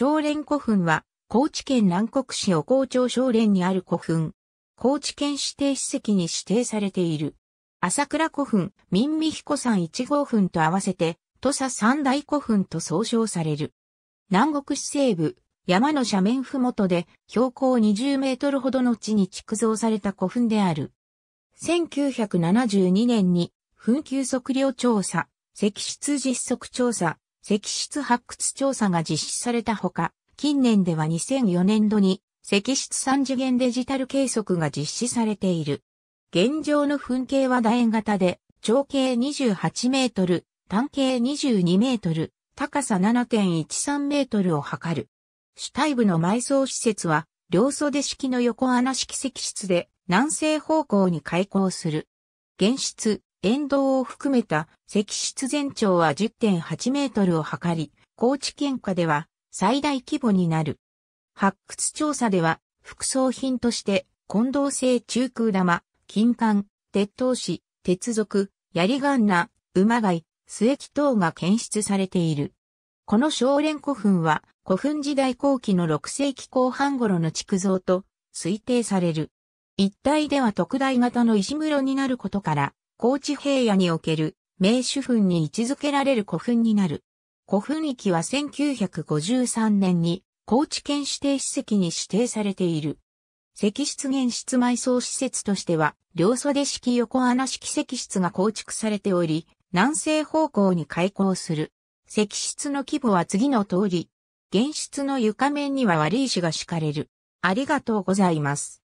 少蓮古墳は、高知県南国市お高町少蓮にある古墳。高知県指定史跡に指定されている。朝倉古墳、民美彦山1号墳と合わせて、土佐三大古墳と総称される。南国市西部、山の斜面ふもとで、標高20メートルほどの地に築造された古墳である。1972年に、墳丘測量調査、石室実測調査、石室発掘調査が実施されたほか、近年では2004年度に石室三次元デジタル計測が実施されている。現状の噴景は楕円型で、長径28メートル、単径22メートル、高さ7.13メートルを測る。主体部の埋葬施設は、両袖式の横穴式石室で、南西方向に開口する。現室、沿道を含めた石室全長は10.8メートルを測り、高知県下では最大規模になる。発掘調査では、副葬品として、混同性中空玉、金管、鉄塔紙、鉄属、槍ガンナ、馬貝、末木等が検出されている。この小連古墳は、古墳時代後期の6世紀後半頃の築造と推定される。一帯では特大型の石室になることから、高知平野における名手墳に位置づけられる古墳になる。古墳域は1953年に高知県指定史跡に指定されている。石室原室埋葬施設としては、両袖式横穴式石室が構築されており、南西方向に開港する。石室の規模は次の通り、原室の床面には割石が敷かれる。ありがとうございます。